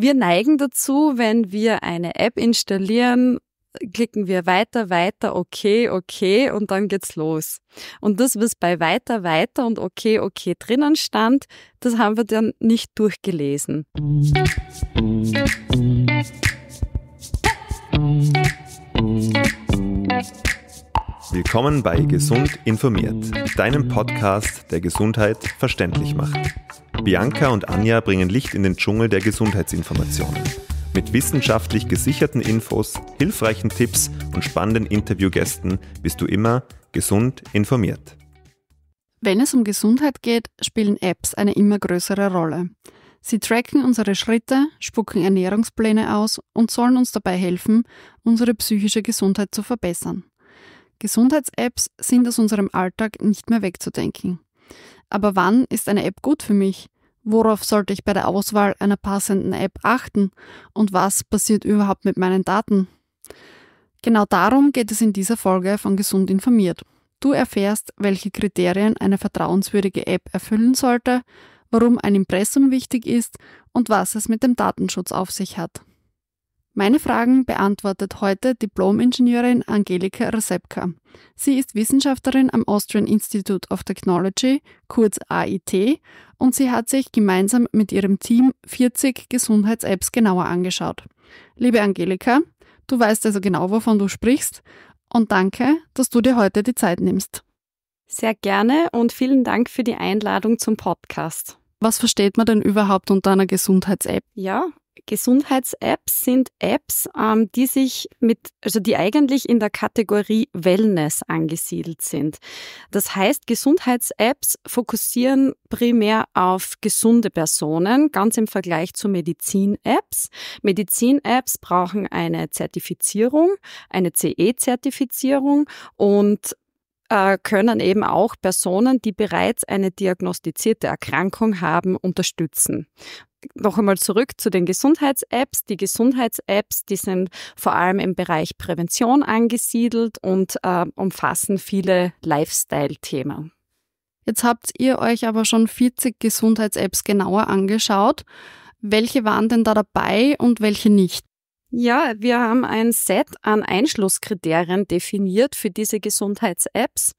Wir neigen dazu, wenn wir eine App installieren, klicken wir weiter, weiter, okay, okay und dann geht's los. Und das, was bei weiter, weiter und okay, okay drinnen stand, das haben wir dann nicht durchgelesen. Willkommen bei Gesund informiert, deinem Podcast, der Gesundheit verständlich macht. Bianca und Anja bringen Licht in den Dschungel der Gesundheitsinformationen. Mit wissenschaftlich gesicherten Infos, hilfreichen Tipps und spannenden Interviewgästen bist du immer gesund informiert. Wenn es um Gesundheit geht, spielen Apps eine immer größere Rolle. Sie tracken unsere Schritte, spucken Ernährungspläne aus und sollen uns dabei helfen, unsere psychische Gesundheit zu verbessern. Gesundheits-Apps sind aus unserem Alltag nicht mehr wegzudenken. Aber wann ist eine App gut für mich? Worauf sollte ich bei der Auswahl einer passenden App achten? Und was passiert überhaupt mit meinen Daten? Genau darum geht es in dieser Folge von Gesund informiert. Du erfährst, welche Kriterien eine vertrauenswürdige App erfüllen sollte, warum ein Impressum wichtig ist und was es mit dem Datenschutz auf sich hat. Meine Fragen beantwortet heute Diplom-Ingenieurin Angelika Resepka. Sie ist Wissenschaftlerin am Austrian Institute of Technology, kurz AIT, und sie hat sich gemeinsam mit ihrem Team 40 Gesundheits-Apps genauer angeschaut. Liebe Angelika, du weißt also genau, wovon du sprichst, und danke, dass du dir heute die Zeit nimmst. Sehr gerne und vielen Dank für die Einladung zum Podcast. Was versteht man denn überhaupt unter einer Gesundheits-App? Ja, Gesundheits-Apps sind Apps, ähm, die sich mit, also die eigentlich in der Kategorie Wellness angesiedelt sind. Das heißt, Gesundheits-Apps fokussieren primär auf gesunde Personen, ganz im Vergleich zu Medizin-Apps. Medizin-Apps brauchen eine Zertifizierung, eine CE-Zertifizierung und äh, können eben auch Personen, die bereits eine diagnostizierte Erkrankung haben, unterstützen noch einmal zurück zu den Gesundheits-Apps. Die Gesundheits-Apps, die sind vor allem im Bereich Prävention angesiedelt und äh, umfassen viele Lifestyle-Themen. Jetzt habt ihr euch aber schon 40 Gesundheits-Apps genauer angeschaut. Welche waren denn da dabei und welche nicht? Ja, wir haben ein Set an Einschlusskriterien definiert für diese Gesundheits-Apps.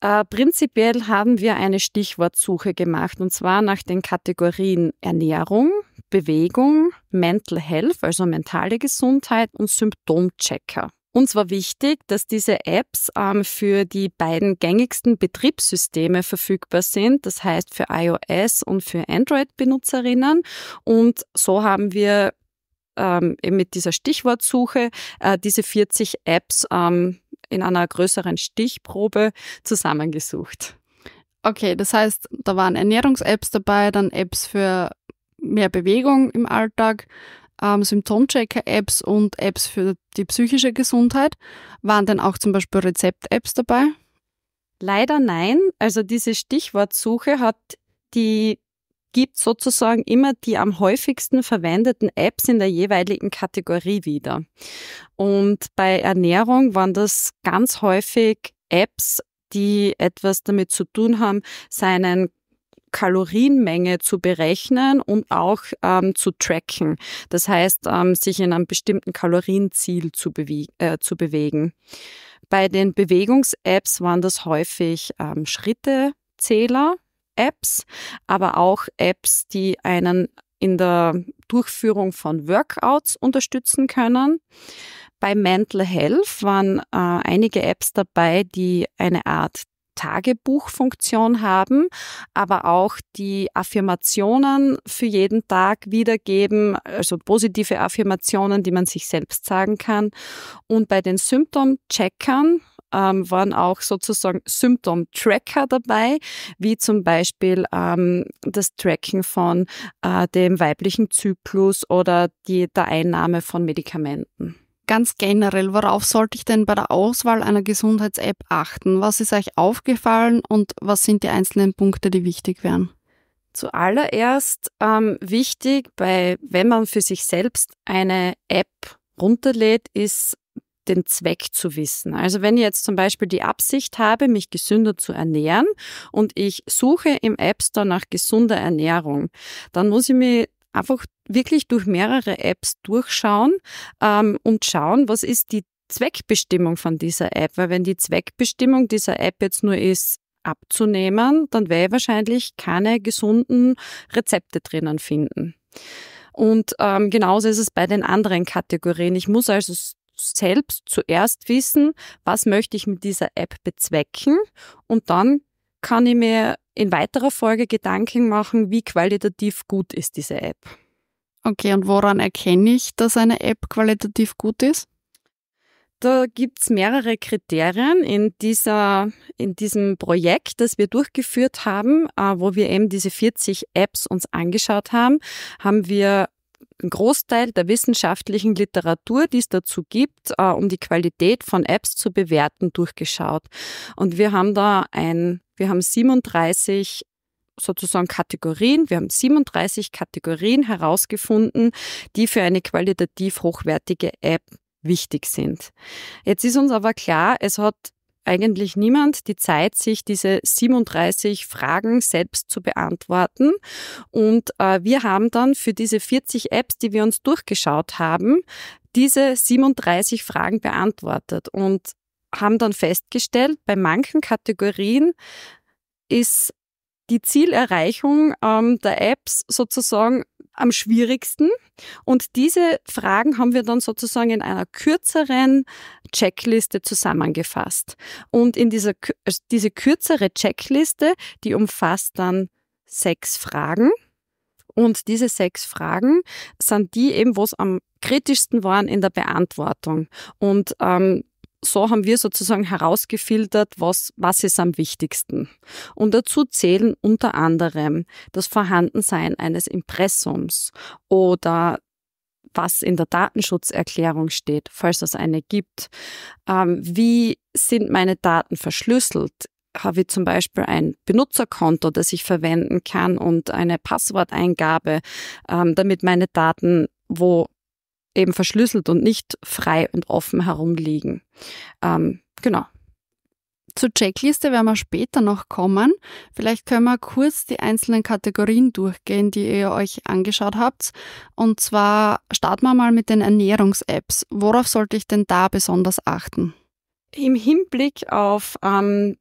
Äh, prinzipiell haben wir eine Stichwortsuche gemacht und zwar nach den Kategorien Ernährung, Bewegung, Mental Health, also mentale Gesundheit und Symptomchecker. Uns war wichtig, dass diese Apps ähm, für die beiden gängigsten Betriebssysteme verfügbar sind, das heißt für iOS und für Android-Benutzerinnen. Und so haben wir ähm, mit dieser Stichwortsuche äh, diese 40 Apps ähm, in einer größeren Stichprobe zusammengesucht. Okay, das heißt, da waren Ernährungs-Apps dabei, dann Apps für mehr Bewegung im Alltag, ähm, Symptomchecker-Apps und Apps für die psychische Gesundheit. Waren denn auch zum Beispiel Rezept-Apps dabei? Leider nein. Also diese Stichwortsuche hat die gibt sozusagen immer die am häufigsten verwendeten Apps in der jeweiligen Kategorie wieder. Und bei Ernährung waren das ganz häufig Apps, die etwas damit zu tun haben, seinen Kalorienmenge zu berechnen und auch ähm, zu tracken. Das heißt, ähm, sich in einem bestimmten Kalorienziel zu, bewie- äh, zu bewegen. Bei den Bewegungs-Apps waren das häufig ähm, Schrittezähler, Apps, aber auch Apps, die einen in der Durchführung von Workouts unterstützen können. Bei Mental Health waren äh, einige Apps dabei, die eine Art Tagebuchfunktion haben, aber auch die Affirmationen für jeden Tag wiedergeben, also positive Affirmationen, die man sich selbst sagen kann. Und bei den Symptomcheckern, ähm, waren auch sozusagen Symptom-Tracker dabei, wie zum Beispiel ähm, das Tracken von äh, dem weiblichen Zyklus oder die, der Einnahme von Medikamenten. Ganz generell, worauf sollte ich denn bei der Auswahl einer Gesundheits-App achten? Was ist euch aufgefallen und was sind die einzelnen Punkte, die wichtig wären? Zuallererst ähm, wichtig, bei, wenn man für sich selbst eine App runterlädt, ist den Zweck zu wissen. Also wenn ich jetzt zum Beispiel die Absicht habe, mich gesünder zu ernähren und ich suche im App Store nach gesunder Ernährung, dann muss ich mir einfach wirklich durch mehrere Apps durchschauen ähm, und schauen, was ist die Zweckbestimmung von dieser App. Weil wenn die Zweckbestimmung dieser App jetzt nur ist, abzunehmen, dann werde ich wahrscheinlich keine gesunden Rezepte drinnen finden. Und ähm, genauso ist es bei den anderen Kategorien. Ich muss also selbst zuerst wissen, was möchte ich mit dieser App bezwecken und dann kann ich mir in weiterer Folge Gedanken machen, wie qualitativ gut ist diese App. Okay, und woran erkenne ich, dass eine App qualitativ gut ist? Da gibt es mehrere Kriterien in, dieser, in diesem Projekt, das wir durchgeführt haben, äh, wo wir eben diese 40 Apps uns angeschaut haben, haben wir ein Großteil der wissenschaftlichen Literatur, die es dazu gibt, äh, um die Qualität von Apps zu bewerten, durchgeschaut. Und wir haben da ein, wir haben 37 sozusagen Kategorien. Wir haben 37 Kategorien herausgefunden, die für eine qualitativ hochwertige App wichtig sind. Jetzt ist uns aber klar, es hat eigentlich niemand die Zeit, sich diese 37 Fragen selbst zu beantworten. Und äh, wir haben dann für diese 40 Apps, die wir uns durchgeschaut haben, diese 37 Fragen beantwortet und haben dann festgestellt, bei manchen Kategorien ist die Zielerreichung ähm, der Apps sozusagen am schwierigsten. Und diese Fragen haben wir dann sozusagen in einer kürzeren Checkliste zusammengefasst. Und in dieser, also diese kürzere Checkliste, die umfasst dann sechs Fragen. Und diese sechs Fragen sind die eben, wo es am kritischsten waren in der Beantwortung. Und ähm, so haben wir sozusagen herausgefiltert, was, was ist am wichtigsten. Und dazu zählen unter anderem das Vorhandensein eines Impressums oder was in der Datenschutzerklärung steht, falls es eine gibt. Ähm, wie sind meine Daten verschlüsselt? Habe ich zum Beispiel ein Benutzerkonto, das ich verwenden kann und eine Passworteingabe, ähm, damit meine Daten wo eben verschlüsselt und nicht frei und offen herumliegen. Ähm, genau. Zur Checkliste werden wir später noch kommen. Vielleicht können wir kurz die einzelnen Kategorien durchgehen, die ihr euch angeschaut habt. Und zwar starten wir mal mit den Ernährungs-Apps. Worauf sollte ich denn da besonders achten? Im Hinblick auf ähm,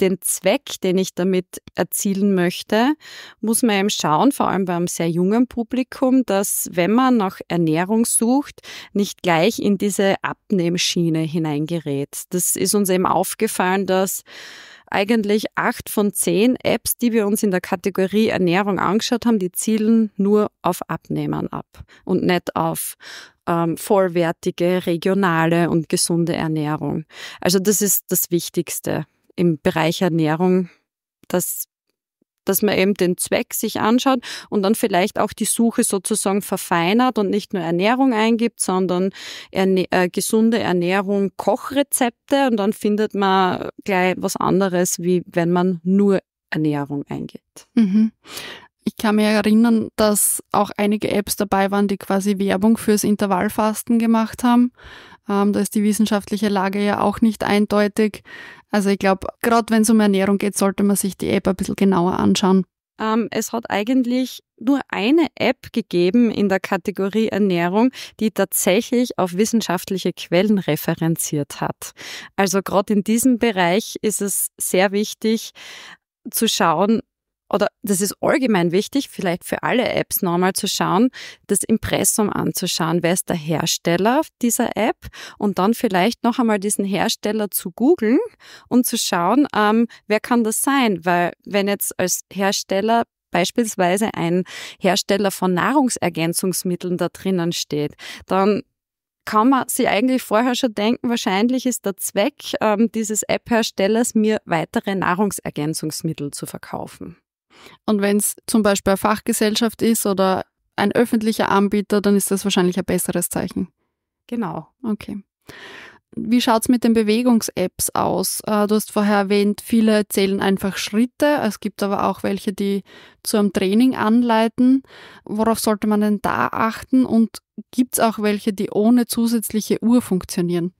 den Zweck, den ich damit erzielen möchte, muss man eben schauen, vor allem beim sehr jungen Publikum, dass wenn man nach Ernährung sucht, nicht gleich in diese Abnehmschiene hineingerät. Das ist uns eben aufgefallen, dass eigentlich acht von zehn Apps, die wir uns in der Kategorie Ernährung angeschaut haben, die zielen nur auf Abnehmern ab und nicht auf ähm, vollwertige, regionale und gesunde Ernährung. Also das ist das Wichtigste im Bereich Ernährung, dass, dass man eben den Zweck sich anschaut und dann vielleicht auch die Suche sozusagen verfeinert und nicht nur Ernährung eingibt, sondern Erne äh, gesunde Ernährung, Kochrezepte und dann findet man gleich was anderes, wie wenn man nur Ernährung eingeht. Mhm. Ich kann mir erinnern, dass auch einige Apps dabei waren, die quasi Werbung fürs Intervallfasten gemacht haben. Ähm, da ist die wissenschaftliche Lage ja auch nicht eindeutig. Also ich glaube, gerade wenn es um Ernährung geht, sollte man sich die App ein bisschen genauer anschauen. Ähm, es hat eigentlich nur eine App gegeben in der Kategorie Ernährung, die tatsächlich auf wissenschaftliche Quellen referenziert hat. Also gerade in diesem Bereich ist es sehr wichtig zu schauen, oder das ist allgemein wichtig, vielleicht für alle Apps nochmal zu schauen, das Impressum anzuschauen. Wer ist der Hersteller dieser App? Und dann vielleicht noch einmal diesen Hersteller zu googeln und zu schauen, ähm, wer kann das sein? Weil wenn jetzt als Hersteller beispielsweise ein Hersteller von Nahrungsergänzungsmitteln da drinnen steht, dann kann man sich eigentlich vorher schon denken, wahrscheinlich ist der Zweck ähm, dieses App-Herstellers, mir weitere Nahrungsergänzungsmittel zu verkaufen. Und wenn es zum Beispiel eine Fachgesellschaft ist oder ein öffentlicher Anbieter, dann ist das wahrscheinlich ein besseres Zeichen. Genau. Okay. Wie schaut es mit den Bewegungs-Apps aus? Äh, du hast vorher erwähnt, viele zählen einfach Schritte. Es gibt aber auch welche, die zu einem Training anleiten. Worauf sollte man denn da achten? Und gibt es auch welche, die ohne zusätzliche Uhr funktionieren?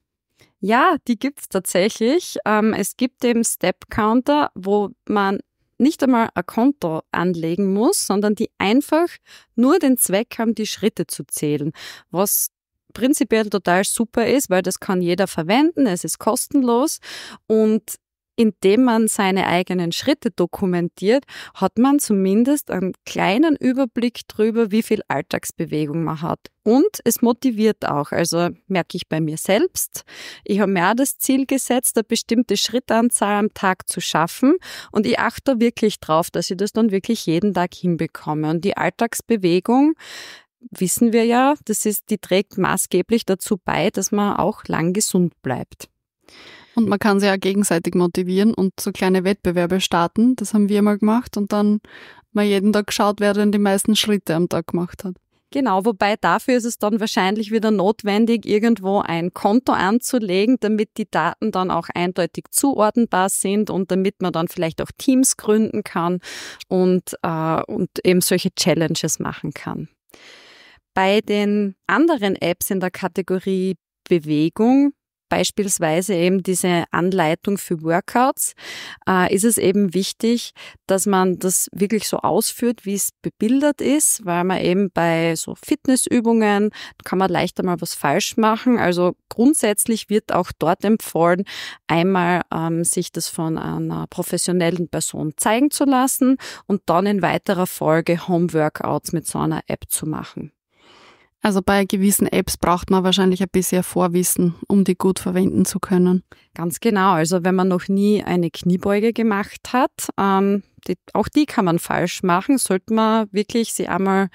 Ja, die gibt es tatsächlich. Ähm, es gibt eben Step Counter, wo man nicht einmal ein Konto anlegen muss, sondern die einfach nur den Zweck haben, die Schritte zu zählen, was prinzipiell total super ist, weil das kann jeder verwenden, es ist kostenlos und indem man seine eigenen Schritte dokumentiert, hat man zumindest einen kleinen Überblick darüber, wie viel Alltagsbewegung man hat. Und es motiviert auch. Also merke ich bei mir selbst. Ich habe mir auch das Ziel gesetzt, eine bestimmte Schrittanzahl am Tag zu schaffen. Und ich achte wirklich drauf, dass ich das dann wirklich jeden Tag hinbekomme. Und die Alltagsbewegung wissen wir ja, das ist, die trägt maßgeblich dazu bei, dass man auch lang gesund bleibt. Und man kann sie ja gegenseitig motivieren und so kleine Wettbewerbe starten. Das haben wir mal gemacht und dann mal jeden Tag geschaut, wer denn die meisten Schritte am Tag gemacht hat. Genau, wobei dafür ist es dann wahrscheinlich wieder notwendig, irgendwo ein Konto anzulegen, damit die Daten dann auch eindeutig zuordnenbar sind und damit man dann vielleicht auch Teams gründen kann und, äh, und eben solche Challenges machen kann. Bei den anderen Apps in der Kategorie Bewegung beispielsweise eben diese Anleitung für Workouts, äh, ist es eben wichtig, dass man das wirklich so ausführt, wie es bebildert ist, weil man eben bei so Fitnessübungen kann man leichter mal was falsch machen. Also grundsätzlich wird auch dort empfohlen, einmal ähm, sich das von einer professionellen Person zeigen zu lassen und dann in weiterer Folge Home Workouts mit so einer App zu machen. Also bei gewissen Apps braucht man wahrscheinlich ein bisschen Vorwissen, um die gut verwenden zu können. Ganz genau. Also wenn man noch nie eine Kniebeuge gemacht hat, ähm, die, auch die kann man falsch machen. Sollte man wirklich sie einmal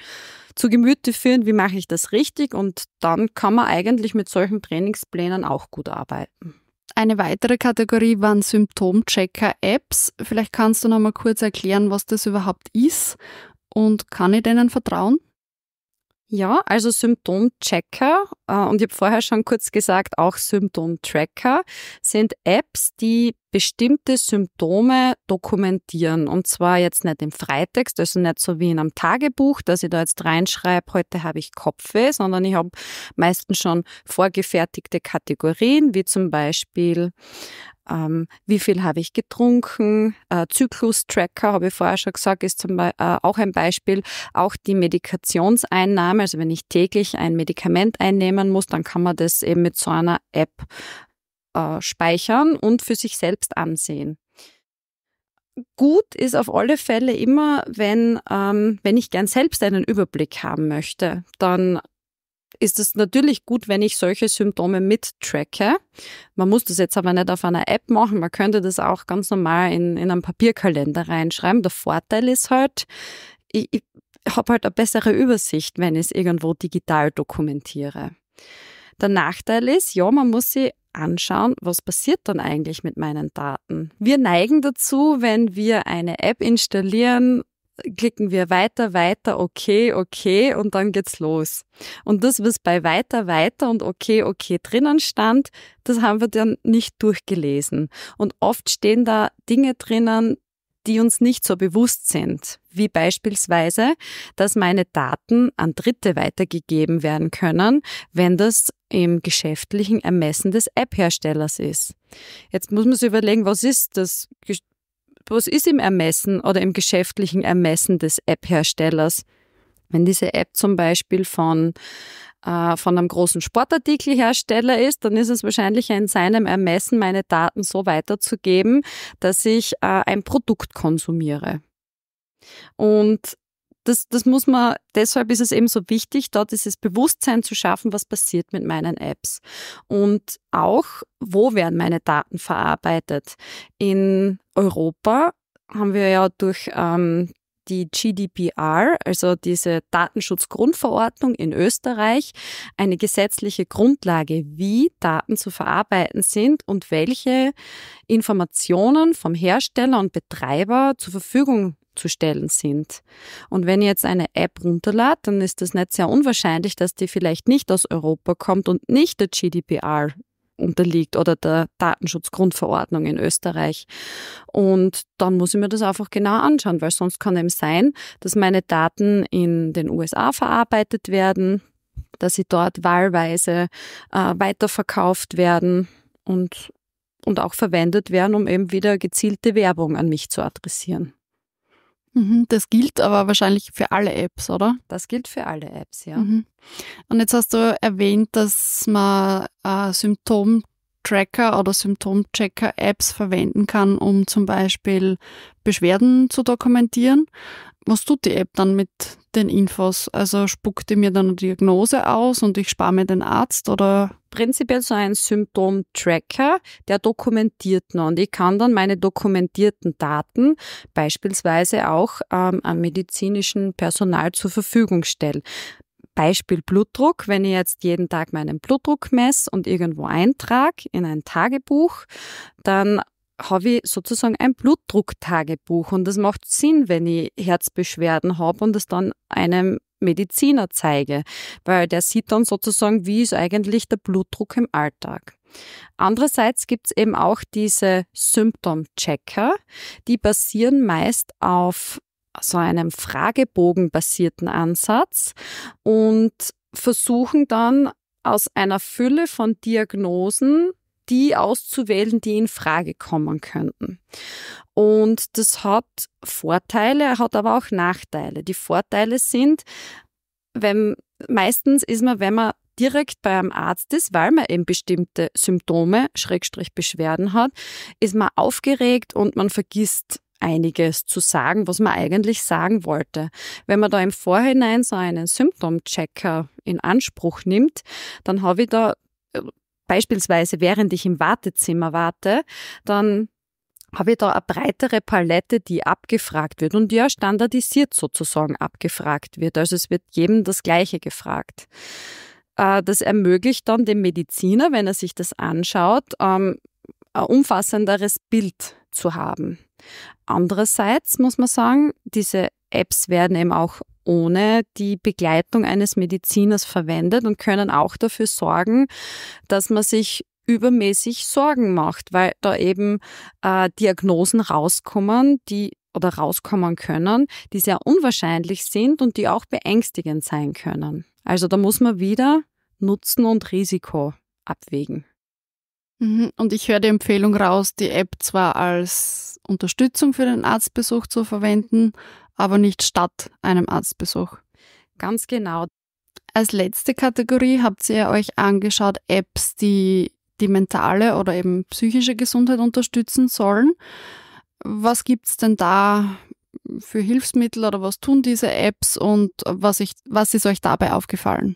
zu Gemüte führen, wie mache ich das richtig? Und dann kann man eigentlich mit solchen Trainingsplänen auch gut arbeiten. Eine weitere Kategorie waren Symptomchecker-Apps. Vielleicht kannst du noch mal kurz erklären, was das überhaupt ist und kann ich denen vertrauen? Ja, also Symptomchecker äh, und ich habe vorher schon kurz gesagt, auch Symptomtracker sind Apps, die bestimmte Symptome dokumentieren. Und zwar jetzt nicht im Freitext, also nicht so wie in einem Tagebuch, dass ich da jetzt reinschreibe, heute habe ich Kopfweh, sondern ich habe meistens schon vorgefertigte Kategorien, wie zum Beispiel ähm, wie viel habe ich getrunken, äh, Zyklus-Tracker, habe ich vorher schon gesagt, ist zum Be äh, auch ein Beispiel. Auch die Medikationseinnahme, also wenn ich täglich ein Medikament einnehmen muss, dann kann man das eben mit so einer App äh, speichern und für sich selbst ansehen. Gut ist auf alle Fälle immer, wenn, ähm, wenn ich gern selbst einen Überblick haben möchte, dann ist es natürlich gut, wenn ich solche Symptome mittracke. Man muss das jetzt aber nicht auf einer App machen, man könnte das auch ganz normal in, in einen Papierkalender reinschreiben. Der Vorteil ist halt, ich, ich habe halt eine bessere Übersicht, wenn ich es irgendwo digital dokumentiere. Der Nachteil ist, ja, man muss sich anschauen, was passiert dann eigentlich mit meinen Daten. Wir neigen dazu, wenn wir eine App installieren, klicken wir weiter, weiter, okay, okay und dann geht's los. Und das, was bei weiter, weiter und okay, okay drinnen stand, das haben wir dann nicht durchgelesen. Und oft stehen da Dinge drinnen, die uns nicht so bewusst sind wie beispielsweise, dass meine Daten an Dritte weitergegeben werden können, wenn das im geschäftlichen Ermessen des App-Herstellers ist. Jetzt muss man sich überlegen, was ist das, was ist im Ermessen oder im geschäftlichen Ermessen des App-Herstellers? Wenn diese App zum Beispiel von, äh, von einem großen Sportartikelhersteller ist, dann ist es wahrscheinlich in seinem Ermessen, meine Daten so weiterzugeben, dass ich äh, ein Produkt konsumiere. Und das, das muss man, deshalb ist es eben so wichtig, dort dieses Bewusstsein zu schaffen, was passiert mit meinen Apps. Und auch, wo werden meine Daten verarbeitet? In Europa haben wir ja durch ähm, die GDPR, also diese Datenschutzgrundverordnung in Österreich, eine gesetzliche Grundlage, wie Daten zu verarbeiten sind und welche Informationen vom Hersteller und Betreiber zur Verfügung zu stellen sind. Und wenn ihr jetzt eine App runterladet, dann ist es nicht sehr unwahrscheinlich, dass die vielleicht nicht aus Europa kommt und nicht der GDPR unterliegt oder der Datenschutzgrundverordnung in Österreich. Und dann muss ich mir das einfach genau anschauen, weil sonst kann eben sein, dass meine Daten in den USA verarbeitet werden, dass sie dort wahlweise äh, weiterverkauft werden und, und auch verwendet werden, um eben wieder gezielte Werbung an mich zu adressieren. Mhm, das gilt aber wahrscheinlich für alle Apps, oder? Das gilt für alle Apps, ja. Mhm. Und jetzt hast du erwähnt, dass man äh, Symptom-Tracker oder symptom checker apps verwenden kann, um zum Beispiel Beschwerden zu dokumentieren. Was tut die App dann mit den Infos? Also spuckt die mir dann eine Diagnose aus und ich spare mir den Arzt oder prinzipiell so ein Symptom-Tracker, der dokumentiert noch. Und ich kann dann meine dokumentierten Daten beispielsweise auch ähm, am medizinischen Personal zur Verfügung stellen. Beispiel Blutdruck, wenn ich jetzt jeden Tag meinen Blutdruck messe und irgendwo eintrage in ein Tagebuch, dann habe ich sozusagen ein Blutdrucktagebuch und das macht Sinn, wenn ich Herzbeschwerden habe und es dann einem Mediziner zeige, weil der sieht dann sozusagen, wie ist eigentlich der Blutdruck im Alltag. Andererseits gibt es eben auch diese Symptom-Checker, die basieren meist auf so einem Fragebogen-basierten Ansatz und versuchen dann aus einer Fülle von Diagnosen die auszuwählen, die in Frage kommen könnten. Und das hat Vorteile, hat aber auch Nachteile. Die Vorteile sind, wenn meistens ist man, wenn man direkt bei einem Arzt ist, weil man eben bestimmte Symptome, Schrägstrich Beschwerden hat, ist man aufgeregt und man vergisst einiges zu sagen, was man eigentlich sagen wollte. Wenn man da im Vorhinein so einen Symptomchecker in Anspruch nimmt, dann habe ich da äh, beispielsweise während ich im Wartezimmer warte, dann habe ich da eine breitere Palette, die abgefragt wird und ja standardisiert sozusagen abgefragt wird. Also es wird jedem das Gleiche gefragt. Äh, das ermöglicht dann dem Mediziner, wenn er sich das anschaut, ähm, ein umfassenderes Bild zu haben. Andererseits muss man sagen, diese Apps werden eben auch ohne die Begleitung eines Mediziners verwendet und können auch dafür sorgen, dass man sich übermäßig Sorgen macht, weil da eben äh, Diagnosen rauskommen, die oder rauskommen können, die sehr unwahrscheinlich sind und die auch beängstigend sein können. Also da muss man wieder Nutzen und Risiko abwägen. Mhm. Und ich höre die Empfehlung raus, die App zwar als Unterstützung für den Arztbesuch zu verwenden, aber nicht statt einem Arztbesuch. Ganz genau. Als letzte Kategorie habt ihr euch angeschaut Apps, die die mentale oder eben psychische Gesundheit unterstützen sollen. Was gibt es denn da für Hilfsmittel oder was tun diese Apps und was, ich, was ist euch dabei aufgefallen?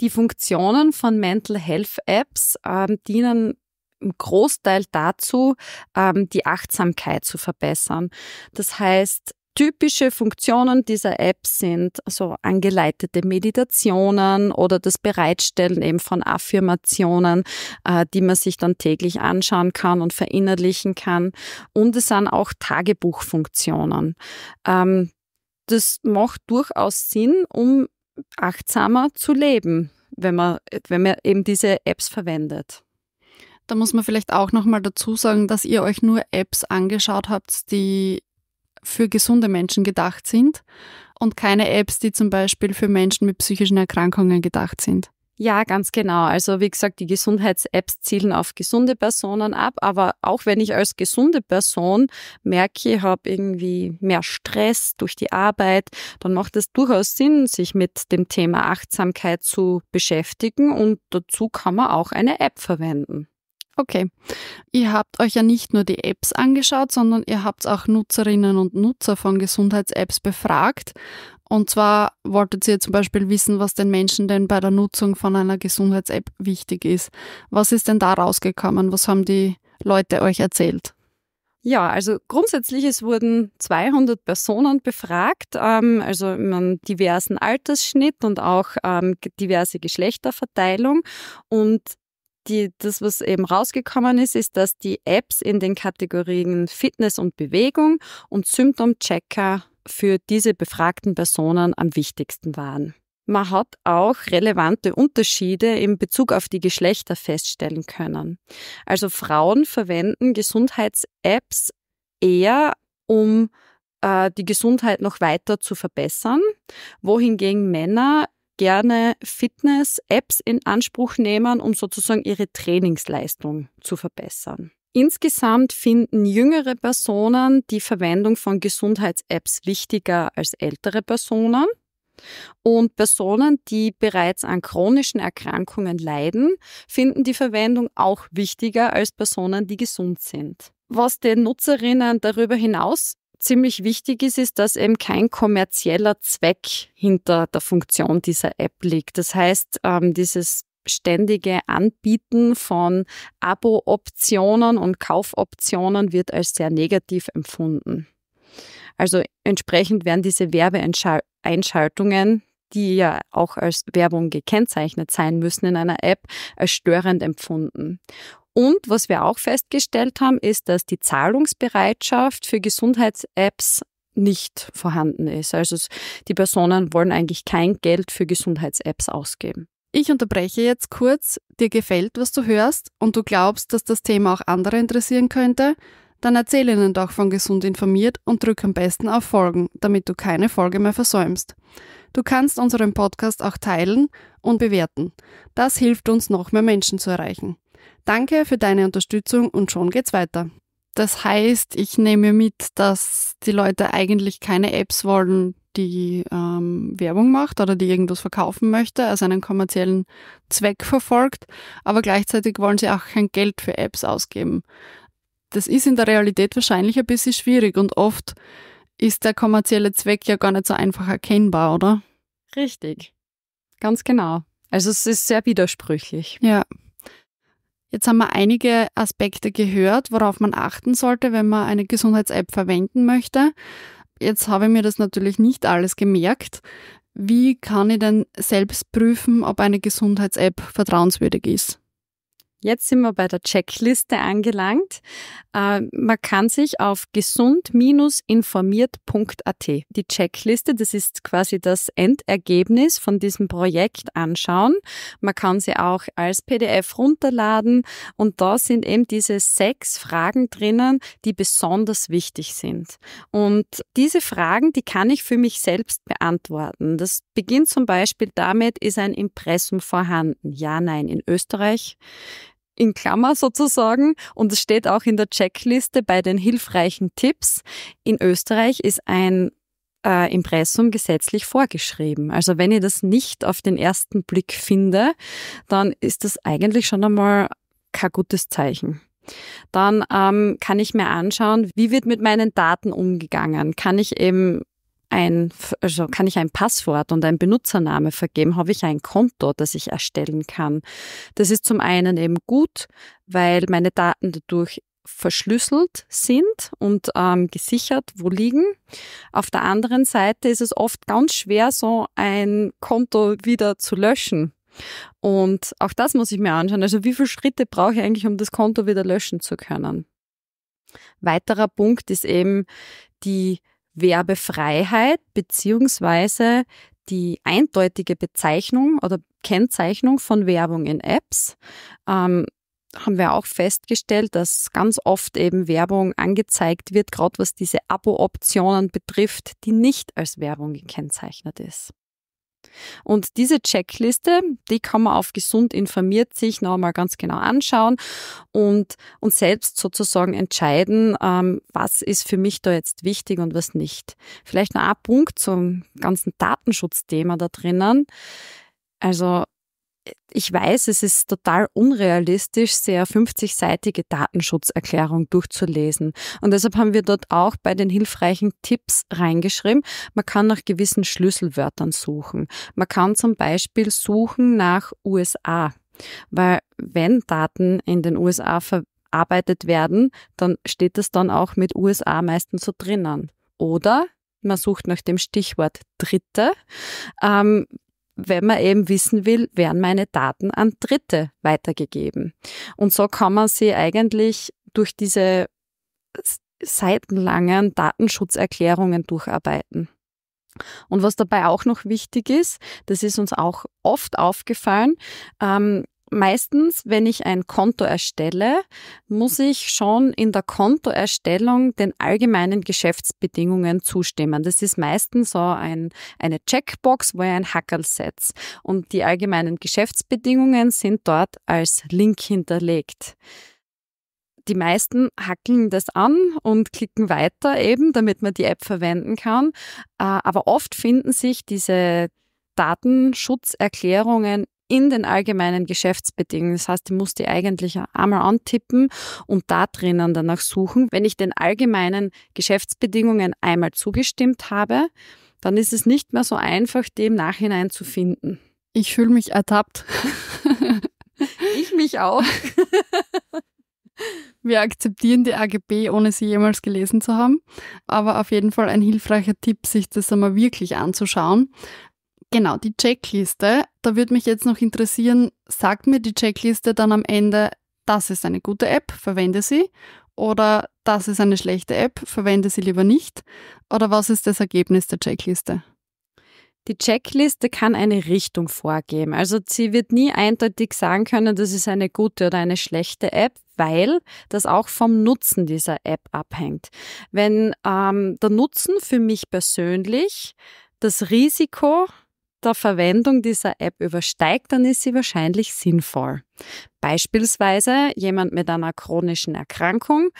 Die Funktionen von Mental Health Apps äh, dienen im Großteil dazu, ähm, die Achtsamkeit zu verbessern. Das heißt, typische Funktionen dieser App sind so angeleitete Meditationen oder das Bereitstellen eben von Affirmationen, äh, die man sich dann täglich anschauen kann und verinnerlichen kann. Und es sind auch Tagebuchfunktionen. Ähm, das macht durchaus Sinn, um achtsamer zu leben, wenn man, wenn man eben diese Apps verwendet. Da muss man vielleicht auch nochmal dazu sagen, dass ihr euch nur Apps angeschaut habt, die für gesunde Menschen gedacht sind und keine Apps, die zum Beispiel für Menschen mit psychischen Erkrankungen gedacht sind. Ja, ganz genau. Also wie gesagt, die Gesundheits-Apps zielen auf gesunde Personen ab, aber auch wenn ich als gesunde Person merke, ich habe irgendwie mehr Stress durch die Arbeit, dann macht es durchaus Sinn, sich mit dem Thema Achtsamkeit zu beschäftigen und dazu kann man auch eine App verwenden. Okay. Ihr habt euch ja nicht nur die Apps angeschaut, sondern ihr habt auch Nutzerinnen und Nutzer von Gesundheits-Apps befragt. Und zwar wolltet ihr zum Beispiel wissen, was den Menschen denn bei der Nutzung von einer Gesundheits-App wichtig ist. Was ist denn da rausgekommen? Was haben die Leute euch erzählt? Ja, also grundsätzlich, es wurden 200 Personen befragt, ähm, also einem diversen Altersschnitt und auch ähm, diverse Geschlechterverteilung. Und die, das, was eben rausgekommen ist, ist, dass die Apps in den Kategorien Fitness und Bewegung und Symptomchecker für diese befragten Personen am wichtigsten waren. Man hat auch relevante Unterschiede in Bezug auf die Geschlechter feststellen können. Also Frauen verwenden Gesundheits-Apps eher, um äh, die Gesundheit noch weiter zu verbessern, wohingegen Männer gerne Fitness-Apps in Anspruch nehmen, um sozusagen ihre Trainingsleistung zu verbessern. Insgesamt finden jüngere Personen die Verwendung von Gesundheits-Apps wichtiger als ältere Personen. Und Personen, die bereits an chronischen Erkrankungen leiden, finden die Verwendung auch wichtiger als Personen, die gesund sind. Was den Nutzerinnen darüber hinaus ziemlich wichtig ist, ist, dass eben kein kommerzieller Zweck hinter der Funktion dieser App liegt. Das heißt, ähm, dieses ständige Anbieten von Abo-Optionen und Kaufoptionen wird als sehr negativ empfunden. Also entsprechend werden diese Werbeeinschaltungen, die ja auch als Werbung gekennzeichnet sein müssen in einer App, als störend empfunden. Und was wir auch festgestellt haben, ist, dass die Zahlungsbereitschaft für Gesundheits-Apps nicht vorhanden ist. Also die Personen wollen eigentlich kein Geld für Gesundheits-Apps ausgeben. Ich unterbreche jetzt kurz. Dir gefällt, was du hörst und du glaubst, dass das Thema auch andere interessieren könnte? Dann erzähle ihnen doch von Gesund informiert und drück am besten auf Folgen, damit du keine Folge mehr versäumst. Du kannst unseren Podcast auch teilen und bewerten. Das hilft uns, noch mehr Menschen zu erreichen. Danke für deine Unterstützung und schon geht's weiter. Das heißt, ich nehme mit, dass die Leute eigentlich keine Apps wollen, die ähm, Werbung macht oder die irgendwas verkaufen möchte, also einen kommerziellen Zweck verfolgt, aber gleichzeitig wollen sie auch kein Geld für Apps ausgeben. Das ist in der Realität wahrscheinlich ein bisschen schwierig und oft ist der kommerzielle Zweck ja gar nicht so einfach erkennbar, oder? Richtig. Ganz genau. Also es ist sehr widersprüchlich. Ja. Jetzt haben wir einige Aspekte gehört, worauf man achten sollte, wenn man eine Gesundheits-App verwenden möchte. Jetzt habe ich mir das natürlich nicht alles gemerkt. Wie kann ich denn selbst prüfen, ob eine Gesundheits-App vertrauenswürdig ist? Jetzt sind wir bei der Checkliste angelangt. Äh, man kann sich auf gesund-informiert.at die Checkliste, das ist quasi das Endergebnis von diesem Projekt anschauen. Man kann sie auch als PDF runterladen und da sind eben diese sechs Fragen drinnen, die besonders wichtig sind. Und diese Fragen, die kann ich für mich selbst beantworten. Das beginnt zum Beispiel damit, ist ein Impressum vorhanden? Ja, nein, in Österreich in Klammer sozusagen. Und es steht auch in der Checkliste bei den hilfreichen Tipps. In Österreich ist ein äh, Impressum gesetzlich vorgeschrieben. Also wenn ich das nicht auf den ersten Blick finde, dann ist das eigentlich schon einmal kein gutes Zeichen. Dann ähm, kann ich mir anschauen, wie wird mit meinen Daten umgegangen? Kann ich eben ein, also kann ich ein Passwort und ein Benutzername vergeben? Habe ich ein Konto, das ich erstellen kann? Das ist zum einen eben gut, weil meine Daten dadurch verschlüsselt sind und ähm, gesichert wo liegen. Auf der anderen Seite ist es oft ganz schwer, so ein Konto wieder zu löschen. Und auch das muss ich mir anschauen. Also wie viele Schritte brauche ich eigentlich, um das Konto wieder löschen zu können? Weiterer Punkt ist eben die Werbefreiheit beziehungsweise die eindeutige Bezeichnung oder Kennzeichnung von Werbung in Apps. Ähm, haben wir auch festgestellt, dass ganz oft eben Werbung angezeigt wird, gerade was diese Abo-Optionen betrifft, die nicht als Werbung gekennzeichnet ist. Und diese Checkliste, die kann man auf gesund informiert sich noch nochmal ganz genau anschauen und, und selbst sozusagen entscheiden, ähm, was ist für mich da jetzt wichtig und was nicht. Vielleicht noch ein Punkt zum ganzen Datenschutzthema da drinnen. Also ich weiß, es ist total unrealistisch, sehr 50-seitige Datenschutzerklärung durchzulesen. Und deshalb haben wir dort auch bei den hilfreichen Tipps reingeschrieben, man kann nach gewissen Schlüsselwörtern suchen. Man kann zum Beispiel suchen nach USA. Weil wenn Daten in den USA verarbeitet werden, dann steht das dann auch mit USA meistens so drinnen. Oder man sucht nach dem Stichwort Dritte. Ähm, wenn man eben wissen will, werden meine Daten an Dritte weitergegeben. Und so kann man sie eigentlich durch diese seitenlangen Datenschutzerklärungen durcharbeiten. Und was dabei auch noch wichtig ist, das ist uns auch oft aufgefallen, ähm, meistens, wenn ich ein Konto erstelle, muss ich schon in der Kontoerstellung den allgemeinen Geschäftsbedingungen zustimmen. Das ist meistens so ein, eine Checkbox, wo ich ein Hackerl setzt. Und die allgemeinen Geschäftsbedingungen sind dort als Link hinterlegt die meisten hackeln das an und klicken weiter eben, damit man die App verwenden kann. Äh, aber oft finden sich diese Datenschutzerklärungen in den allgemeinen Geschäftsbedingungen. Das heißt, ich muss die eigentlich einmal antippen und da drinnen danach suchen. Wenn ich den allgemeinen Geschäftsbedingungen einmal zugestimmt habe, dann ist es nicht mehr so einfach, die im Nachhinein zu finden. Ich fühle mich ertappt. ich mich auch. Wir akzeptieren die AGB, ohne sie jemals gelesen zu haben. Aber auf jeden Fall ein hilfreicher Tipp, sich das einmal wirklich anzuschauen. Genau, die Checkliste da würde mich jetzt noch interessieren, sagt mir die Checkliste dann am Ende, das ist eine gute App, verwende sie oder das ist eine schlechte App, verwende sie lieber nicht oder was ist das Ergebnis der Checkliste? Die Checkliste kann eine Richtung vorgeben. Also sie wird nie eindeutig sagen können, das ist eine gute oder eine schlechte App, weil das auch vom Nutzen dieser App abhängt. Wenn ähm, der Nutzen für mich persönlich das Risiko der Verwendung dieser App übersteigt, dann ist sie wahrscheinlich sinnvoll. Beispielsweise jemand mit einer chronischen Erkrankung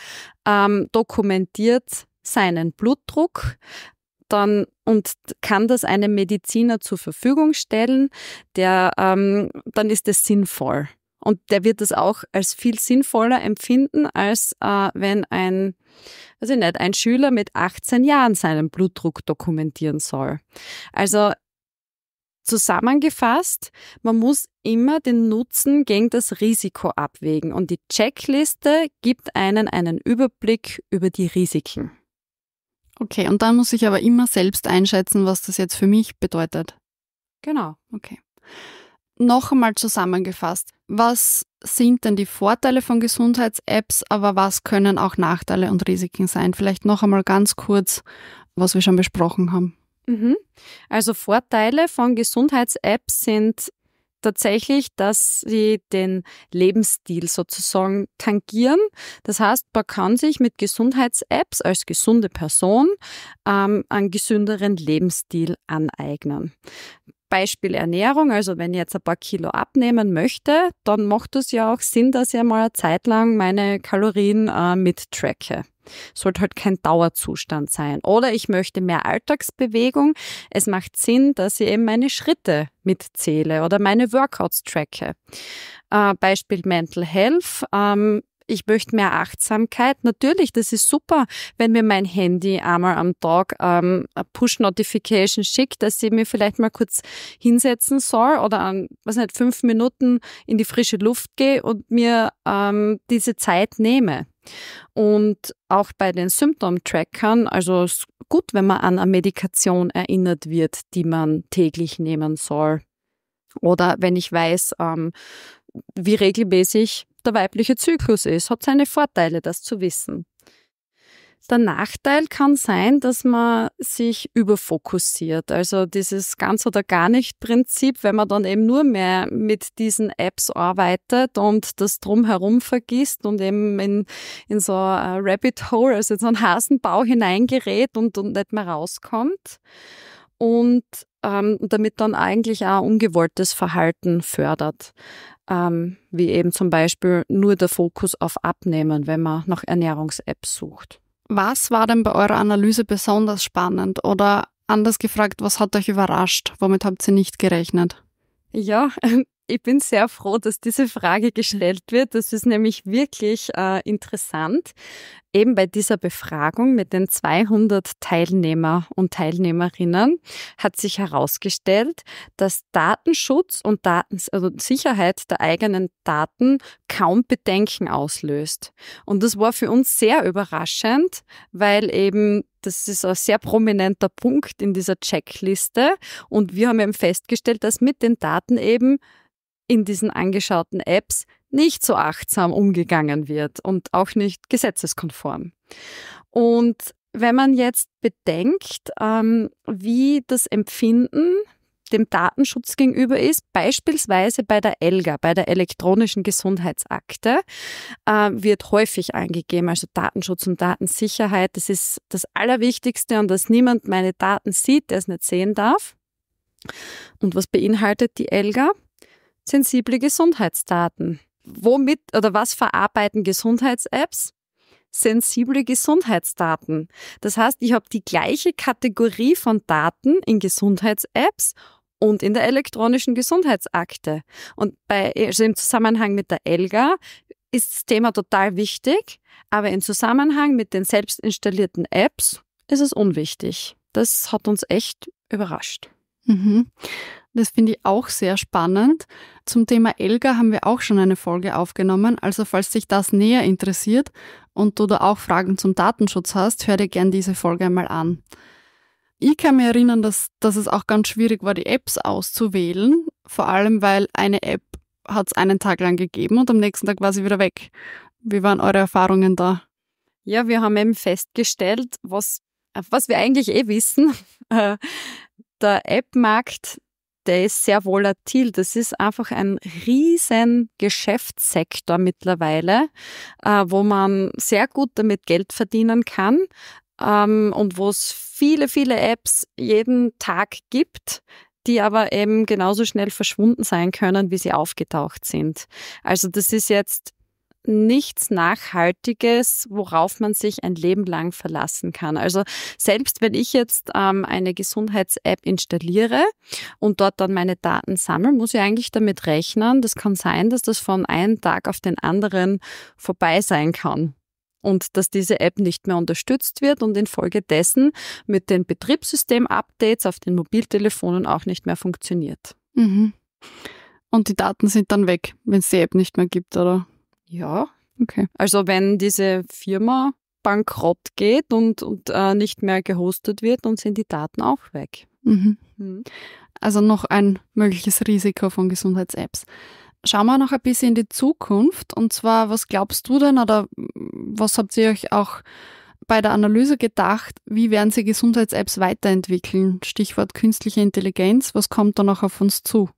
ähm, dokumentiert seinen Blutdruck, dann und kann das einem Mediziner zur Verfügung stellen, der ähm, dann ist es sinnvoll. Und der wird das auch als viel sinnvoller empfinden, als äh, wenn ein, also nicht, ein Schüler mit 18 Jahren seinen Blutdruck dokumentieren soll. Also Zusammengefasst, man muss immer den Nutzen gegen das Risiko abwägen und die Checkliste gibt einen einen Überblick über die Risiken. Okay, und dann muss ich aber immer selbst einschätzen, was das jetzt für mich bedeutet. Genau. Okay. Noch einmal zusammengefasst, was sind denn die Vorteile von Gesundheits-Apps, aber was können auch Nachteile und Risiken sein? Vielleicht noch einmal ganz kurz, was wir schon besprochen haben. Mhm. Also Vorteile von Gesundheits-Apps sind tatsächlich, dass sie den Lebensstil sozusagen tangieren. Das heißt, man kann sich mit Gesundheits-Apps als gesunde Person ähm, einen gesünderen Lebensstil aneignen. Beispiel Ernährung, also wenn ich jetzt ein paar Kilo abnehmen möchte, dann macht es ja auch Sinn, dass ich mal eine Zeit lang meine Kalorien äh, mittracke. Sollte halt kein Dauerzustand sein. Oder ich möchte mehr Alltagsbewegung. Es macht Sinn, dass ich eben meine Schritte mitzähle oder meine Workouts tracke. Äh, Beispiel Mental Health. Ähm, ich möchte mehr Achtsamkeit. Natürlich, das ist super, wenn mir mein Handy einmal am Tag ähm, Push-Notification schickt, dass ich mir vielleicht mal kurz hinsetzen soll oder an, was nicht, fünf Minuten in die frische Luft gehe und mir ähm, diese Zeit nehme. Und auch bei den Symptom-Trackern, also es ist gut, wenn man an eine Medikation erinnert wird, die man täglich nehmen soll. Oder wenn ich weiß, ähm, wie regelmäßig der weibliche Zyklus ist. Hat seine Vorteile, das zu wissen. Der Nachteil kann sein, dass man sich überfokussiert. Also dieses ganz oder gar nicht Prinzip, wenn man dann eben nur mehr mit diesen Apps arbeitet und das drumherum vergisst und eben in, in so ein Rabbit Hole, also in so einen Hasenbau hineingerät und, und nicht mehr rauskommt. Und ähm, damit dann eigentlich auch ungewolltes Verhalten fördert ähm, wie eben zum Beispiel nur der Fokus auf Abnehmen, wenn man nach Ernährungs-Apps sucht. Was war denn bei eurer Analyse besonders spannend oder anders gefragt, was hat euch überrascht? Womit habt ihr nicht gerechnet? Ja, Ich bin sehr froh, dass diese Frage gestellt wird. Das ist nämlich wirklich äh, interessant. Eben bei dieser Befragung mit den 200 Teilnehmer und Teilnehmerinnen hat sich herausgestellt, dass Datenschutz und Datens also Sicherheit der eigenen Daten kaum Bedenken auslöst. Und das war für uns sehr überraschend, weil eben das ist ein sehr prominenter Punkt in dieser Checkliste. Und wir haben eben festgestellt, dass mit den Daten eben in diesen angeschauten Apps nicht so achtsam umgegangen wird und auch nicht gesetzeskonform. Und wenn man jetzt bedenkt, ähm, wie das Empfinden dem Datenschutz gegenüber ist, beispielsweise bei der ELGA, bei der elektronischen Gesundheitsakte, ähm, wird häufig angegeben, also Datenschutz und Datensicherheit, das ist das Allerwichtigste und dass niemand meine Daten sieht, der es nicht sehen darf. Und was beinhaltet die ELGA? sensible Gesundheitsdaten. Womit oder was verarbeiten Gesundheits-Apps? sensible Gesundheitsdaten. Das heißt, ich habe die gleiche Kategorie von Daten in Gesundheits-Apps und in der elektronischen Gesundheitsakte. Und bei, also im Zusammenhang mit der ELGA ist das Thema total wichtig, aber im Zusammenhang mit den selbst installierten Apps ist es unwichtig. Das hat uns echt überrascht. Mhm. Das finde ich auch sehr spannend. Zum Thema Elga haben wir auch schon eine Folge aufgenommen. Also falls dich das näher interessiert und du da auch Fragen zum Datenschutz hast, hör dir gerne diese Folge einmal an. Ich kann mir erinnern, dass, dass es auch ganz schwierig war, die Apps auszuwählen. Vor allem, weil eine App hat es einen Tag lang gegeben und am nächsten Tag war sie wieder weg. Wie waren eure Erfahrungen da? Ja, wir haben eben festgestellt, was, was wir eigentlich eh wissen. Äh, der App-Markt der ist sehr volatil. Das ist einfach ein riesen Geschäftssektor mittlerweile, äh, wo man sehr gut damit Geld verdienen kann ähm, und wo es viele, viele Apps jeden Tag gibt, die aber eben genauso schnell verschwunden sein können, wie sie aufgetaucht sind. Also das ist jetzt nichts Nachhaltiges, worauf man sich ein Leben lang verlassen kann. Also selbst wenn ich jetzt ähm, eine Gesundheits-App installiere und dort dann meine Daten sammle, muss ich eigentlich damit rechnen, das kann sein, dass das von einem Tag auf den anderen vorbei sein kann und dass diese App nicht mehr unterstützt wird und infolgedessen mit den Betriebssystem-Updates auf den Mobiltelefonen auch nicht mehr funktioniert. Mhm. Und die Daten sind dann weg, wenn es die App nicht mehr gibt, oder? Ja, okay. Also wenn diese Firma bankrott geht und, und äh, nicht mehr gehostet wird, dann sind die Daten auch weg. Mhm. Mhm. Also noch ein mögliches Risiko von Gesundheits-Apps. Schauen wir noch ein bisschen in die Zukunft. Und zwar, was glaubst du denn oder mm, was habt ihr euch auch bei der Analyse gedacht? Wie werden sie Gesundheits-Apps weiterentwickeln? Stichwort künstliche Intelligenz. Was kommt da noch auf uns zu?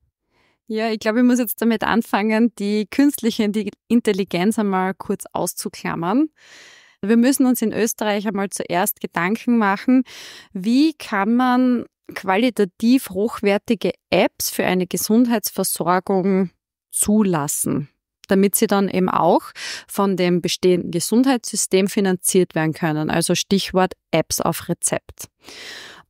Ja, ich glaube, ich muss jetzt damit anfangen, die künstliche Intelligenz einmal kurz auszuklammern. Wir müssen uns in Österreich einmal zuerst Gedanken machen, wie kann man qualitativ hochwertige Apps für eine Gesundheitsversorgung zulassen, damit sie dann eben auch von dem bestehenden Gesundheitssystem finanziert werden können. Also Stichwort Apps auf Rezept.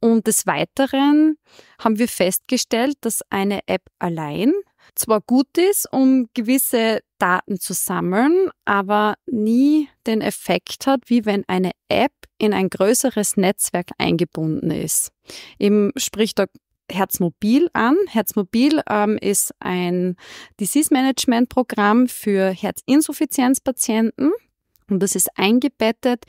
Und des Weiteren haben wir festgestellt, dass eine App allein zwar gut ist, um gewisse Daten zu sammeln, aber nie den Effekt hat, wie wenn eine App in ein größeres Netzwerk eingebunden ist. Eben spricht der Herzmobil an. Herzmobil ähm, ist ein Disease Management Programm für Herzinsuffizienzpatienten. Und das ist eingebettet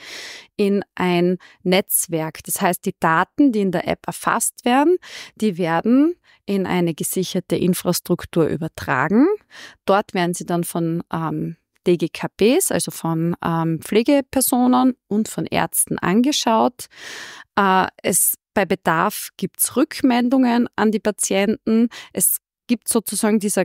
in ein Netzwerk. Das heißt, die Daten, die in der App erfasst werden, die werden in eine gesicherte Infrastruktur übertragen. Dort werden sie dann von ähm, DGKPs, also von ähm, Pflegepersonen und von Ärzten angeschaut. Äh, es, bei Bedarf gibt es Rückmeldungen an die Patienten. Es gibt sozusagen dieser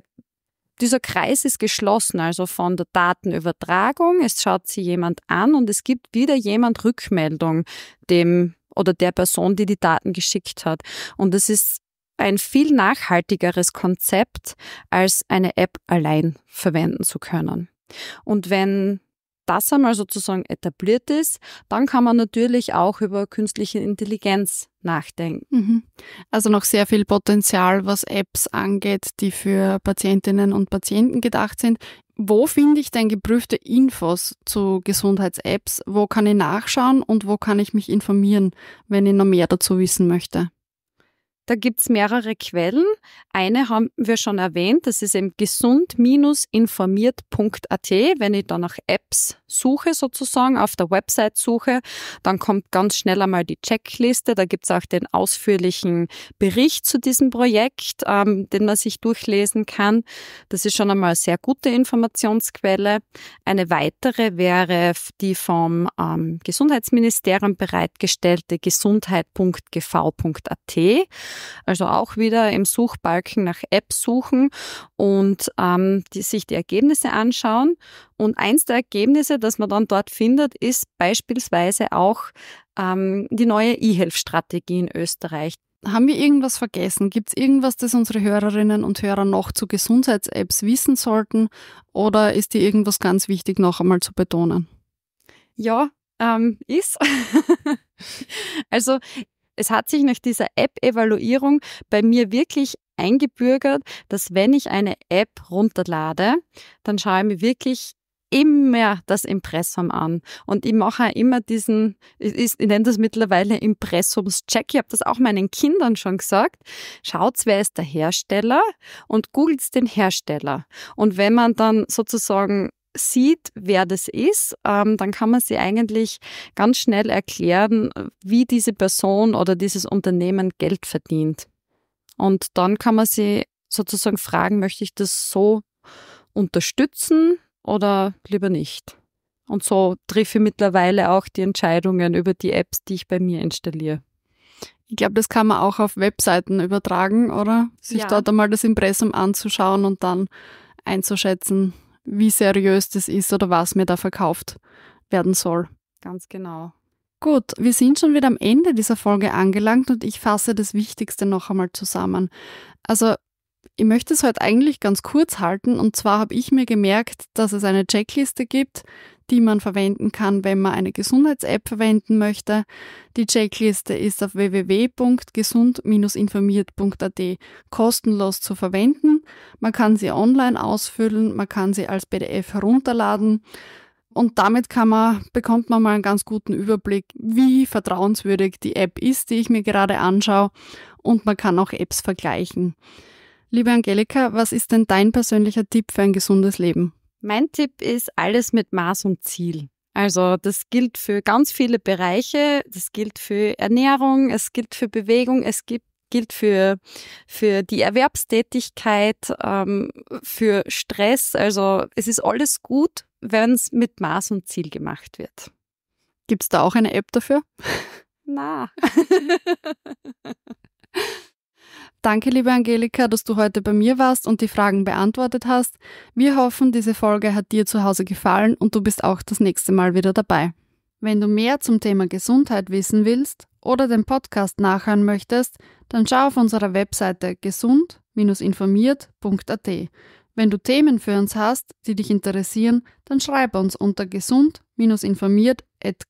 dieser Kreis ist geschlossen, also von der Datenübertragung. Es schaut sie jemand an und es gibt wieder jemand Rückmeldung dem oder der Person, die die Daten geschickt hat. Und es ist ein viel nachhaltigeres Konzept, als eine App allein verwenden zu können. Und wenn das einmal sozusagen etabliert ist, dann kann man natürlich auch über künstliche Intelligenz nachdenken. Mhm. Also noch sehr viel Potenzial, was Apps angeht, die für Patientinnen und Patienten gedacht sind. Wo finde ich denn geprüfte Infos zu Gesundheits-Apps? Wo kann ich nachschauen und wo kann ich mich informieren, wenn ich noch mehr dazu wissen möchte? Da gibt es mehrere Quellen. Eine haben wir schon erwähnt, das ist eben gesund-informiert.at. Wenn ich da nach Apps suche, sozusagen auf der Website suche, dann kommt ganz schnell einmal die Checkliste. Da gibt es auch den ausführlichen Bericht zu diesem Projekt, ähm, den man sich durchlesen kann. Das ist schon einmal eine sehr gute Informationsquelle. Eine weitere wäre die vom ähm, Gesundheitsministerium bereitgestellte gesundheit.gv.at. Also auch wieder im Suchbalken nach Apps suchen und ähm, die, sich die Ergebnisse anschauen. Und eins der Ergebnisse, das man dann dort findet, ist beispielsweise auch ähm, die neue E-Health-Strategie in Österreich. Haben wir irgendwas vergessen? Gibt es irgendwas, das unsere Hörerinnen und Hörer noch zu Gesundheits-Apps wissen sollten? Oder ist dir irgendwas ganz wichtig noch einmal zu betonen? Ja, ähm, ist. also es hat sich nach dieser App-Evaluierung bei mir wirklich eingebürgert, dass wenn ich eine App runterlade, dann schaue ich mir wirklich immer das Impressum an. Und ich mache immer diesen, ich, ich nenne das mittlerweile Impressums-Check. Ich habe das auch meinen Kindern schon gesagt. Schaut, wer ist der Hersteller und googelt den Hersteller. Und wenn man dann sozusagen sieht, wer das ist, ähm, dann kann man sie eigentlich ganz schnell erklären, wie diese Person oder dieses Unternehmen Geld verdient. Und dann kann man sie sozusagen fragen, möchte ich das so unterstützen oder lieber nicht? Und so triffe ich mittlerweile auch die Entscheidungen über die Apps, die ich bei mir installiere. Ich glaube, das kann man auch auf Webseiten übertragen, oder? Sich ja. dort einmal das Impressum anzuschauen und dann einzuschätzen, wie seriös das ist oder was mir da verkauft werden soll. Ganz genau. Gut, wir sind schon wieder am Ende dieser Folge angelangt und ich fasse das Wichtigste noch einmal zusammen. Also, ich möchte es heute eigentlich ganz kurz halten und zwar habe ich mir gemerkt, dass es eine Checkliste gibt, die man verwenden kann, wenn man eine Gesundheits-App verwenden möchte. Die Checkliste ist auf www.gesund-informiert.at kostenlos zu verwenden. Man kann sie online ausfüllen, man kann sie als PDF herunterladen. Und damit kann man, bekommt man mal einen ganz guten Überblick, wie vertrauenswürdig die App ist, die ich mir gerade anschaue. Und man kann auch Apps vergleichen. Liebe Angelika, was ist denn dein persönlicher Tipp für ein gesundes Leben? Mein Tipp ist alles mit Maß und Ziel. Also das gilt für ganz viele Bereiche. Das gilt für Ernährung, es gilt für Bewegung, es gibt, gilt für, für die Erwerbstätigkeit, ähm, für Stress. Also es ist alles gut, wenn es mit Maß und Ziel gemacht wird. Gibt es da auch eine App dafür? Na. Danke, liebe Angelika, dass du heute bei mir warst und die Fragen beantwortet hast. Wir hoffen, diese Folge hat dir zu Hause gefallen und du bist auch das nächste Mal wieder dabei. Wenn du mehr zum Thema Gesundheit wissen willst oder den Podcast nachhören möchtest, dann schau auf unserer Webseite gesund-informiert.at. Wenn du Themen für uns hast, die dich interessieren, dann schreibe uns unter gesund informiertgfstmkat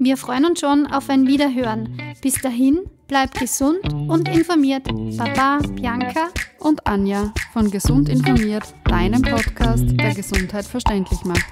wir freuen uns schon auf ein Wiederhören. Bis dahin, bleibt gesund und informiert. Baba, Bianca und Anja von Gesund informiert, deinem Podcast, der Gesundheit verständlich macht.